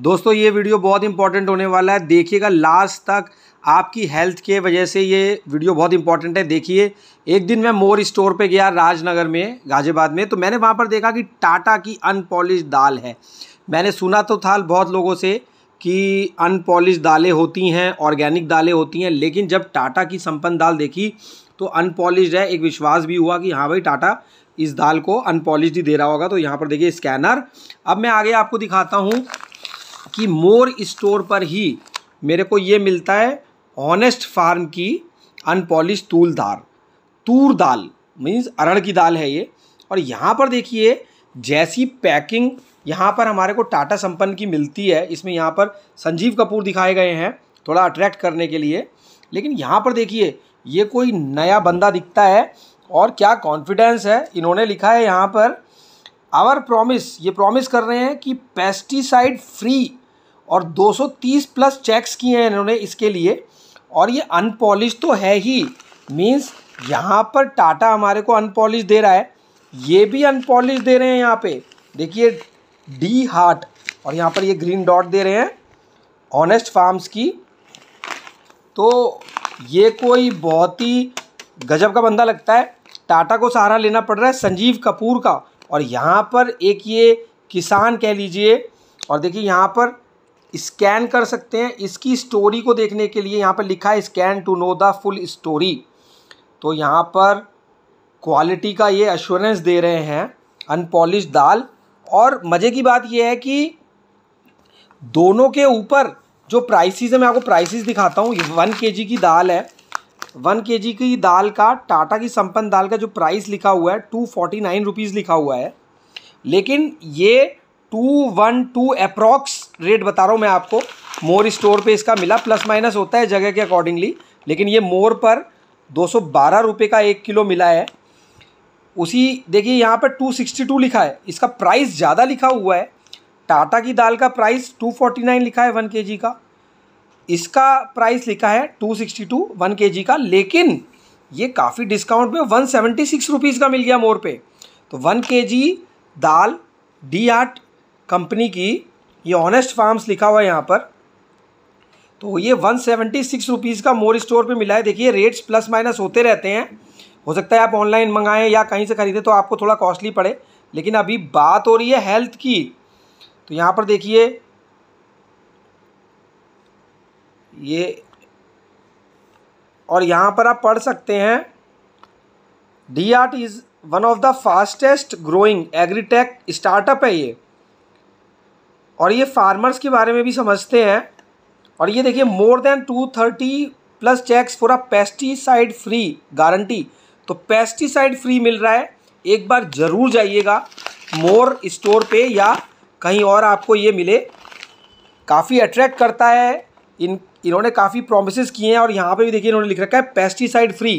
दोस्तों ये वीडियो बहुत इंपॉर्टेंट होने वाला है देखिएगा लास्ट तक आपकी हेल्थ के वजह से ये वीडियो बहुत इंपॉर्टेंट है देखिए एक दिन मैं मोर स्टोर पे गया राजनगर में गाजियाबाद में तो मैंने वहाँ पर देखा कि टाटा की अनपॉलिश दाल है मैंने सुना तो था बहुत लोगों से कि अनपॉलिश दालें होती हैं ऑर्गेनिक दालें होती हैं लेकिन जब टाटा की संपन्न दाल देखी तो अनपॉलिश है एक विश्वास भी हुआ कि हाँ भाई टाटा इस दाल को अनपॉलिश ही दे रहा होगा तो यहाँ पर देखिए स्कैनर अब मैं आगे आपको दिखाता हूँ कि मोर स्टोर पर ही मेरे को ये मिलता है ऑनेस्ट फार्म की अनपॉलिश तूल दाल तूर दाल मीन्स अरड़ की दाल है ये और यहाँ पर देखिए जैसी पैकिंग यहाँ पर हमारे को टाटा संपन्न की मिलती है इसमें यहाँ पर संजीव कपूर दिखाए गए हैं थोड़ा अट्रैक्ट करने के लिए लेकिन यहाँ पर देखिए ये कोई नया बंदा दिखता है और क्या कॉन्फिडेंस है इन्होंने लिखा है यहाँ पर आवर प्रॉमिस ये प्रॉमिस कर रहे हैं कि पेस्टिसाइड फ्री और 230 प्लस चेक्स किए हैं इन्होंने इसके लिए और ये अनपॉलिश तो है ही मीन्स यहाँ पर टाटा हमारे को अनपॉलिश दे रहा है ये भी अनपॉलिश दे रहे हैं यहाँ पे देखिए डी हार्ट और यहाँ पर ये ग्रीन डॉट दे रहे हैं ऑनेस्ट फार्म्स की तो ये कोई बहुत ही गजब का बंदा लगता है टाटा को सहारा लेना पड़ रहा है संजीव कपूर का और यहाँ पर एक ये किसान कह लीजिए और देखिए यहाँ पर स्कैन कर सकते हैं इसकी स्टोरी को देखने के लिए यहाँ पर लिखा है scan to know the full story तो यहाँ पर क्वालिटी का ये अश्योरेंस दे रहे हैं अनपॉलिश दाल और मज़े की बात यह है कि दोनों के ऊपर जो प्राइसेस है मैं आपको प्राइसेस दिखाता हूँ वन के की दाल है वन के की दाल का टाटा की संपन्न दाल का जो प्राइस लिखा हुआ है टू फोर्टी नाइन रुपीज़ लिखा हुआ है लेकिन ये two one two approx rate बता रहा हूँ मैं आपको मोर स्टोर पे इसका मिला प्लस माइनस होता है जगह के अकॉर्डिंगली लेकिन ये मोर पर दो सौ का एक किलो मिला है उसी देखिए यहाँ पर 262 लिखा है इसका प्राइस ज़्यादा लिखा हुआ है टाटा की दाल का प्राइस 249 लिखा है वन के का इसका प्राइस लिखा है 262 वन के का लेकिन ये काफ़ी डिस्काउंट में वन सेवेंटी सिक्स रुपीज़ का मिल गया मोर पे तो वन के दाल डी आर्ट कंपनी की ये ऑनेस्ट फार्म्स लिखा हुआ है यहाँ पर तो ये वन सेवेंटी सिक्स रुपीज़ का मोर स्टोर पे मिला है देखिए रेट्स प्लस माइनस होते रहते हैं हो सकता है आप ऑनलाइन मंगाएं या कहीं से ख़रीदें तो आपको थोड़ा कॉस्टली पड़े लेकिन अभी बात हो रही है हेल्थ की तो यहाँ पर देखिए ये और यहाँ पर आप पढ़ सकते हैं डी आर्ट is one of the fastest growing agritech startup है ये और ये फार्मर्स के बारे में भी समझते हैं और ये देखिए more than two thirty plus checks for a pesticide free guarantee तो पेस्टिसाइड फ्री मिल रहा है एक बार ज़रूर जाइएगा मोर स्टोर पे या कहीं और आपको ये मिले काफ़ी अट्रैक्ट करता है इन इन्होंने काफ़ी प्रोमिस किए हैं और यहाँ पे भी देखिए इन्होंने लिख रखा है पेस्टिसाइड फ्री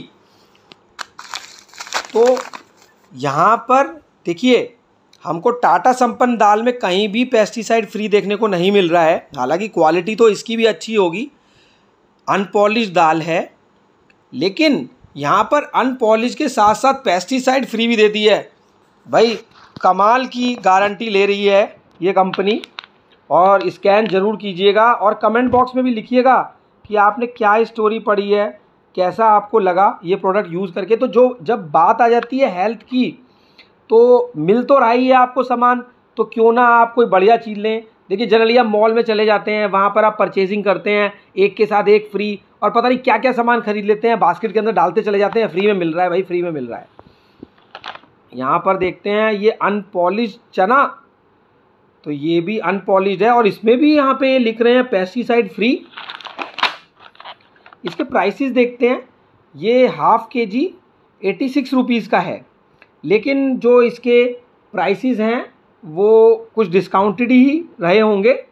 तो यहाँ पर देखिए हमको टाटा संपन्न दाल में कहीं भी पेस्टिसाइड फ्री देखने को नहीं मिल रहा है हालांकि क्वालिटी तो इसकी भी अच्छी होगी अनपॉलिश दाल है लेकिन यहाँ पर अनपॉलिश के साथ साथ पेस्टिसाइड फ्री भी देती है भाई कमाल की गारंटी ले रही है ये कंपनी और स्कैन ज़रूर कीजिएगा और कमेंट बॉक्स में भी लिखिएगा कि आपने क्या स्टोरी पढ़ी है कैसा आपको लगा ये प्रोडक्ट यूज़ करके तो जो जब बात आ जाती है हेल्थ की तो मिल तो रहा ही है आपको सामान तो क्यों ना आप कोई बढ़िया चीज़ लें देखिए जनरली आप मॉल में चले जाते हैं वहाँ पर आप परचेजिंग करते हैं एक के साथ एक फ्री और पता नहीं क्या क्या सामान खरीद लेते हैं बास्केट के अंदर डालते चले जाते हैं फ्री में मिल रहा है भाई फ्री में मिल रहा है यहाँ पर देखते हैं ये अनपॉलिश चना तो ये भी अनपॉलिश है और इसमें भी यहाँ पे लिख रहे हैं पेस्टिसाइड फ्री इसके प्राइसिस देखते हैं ये हाफ के जी एटी सिक्स रुपीज़ का है लेकिन जो इसके प्राइसेस हैं वो कुछ डिस्काउंटेड ही रहे होंगे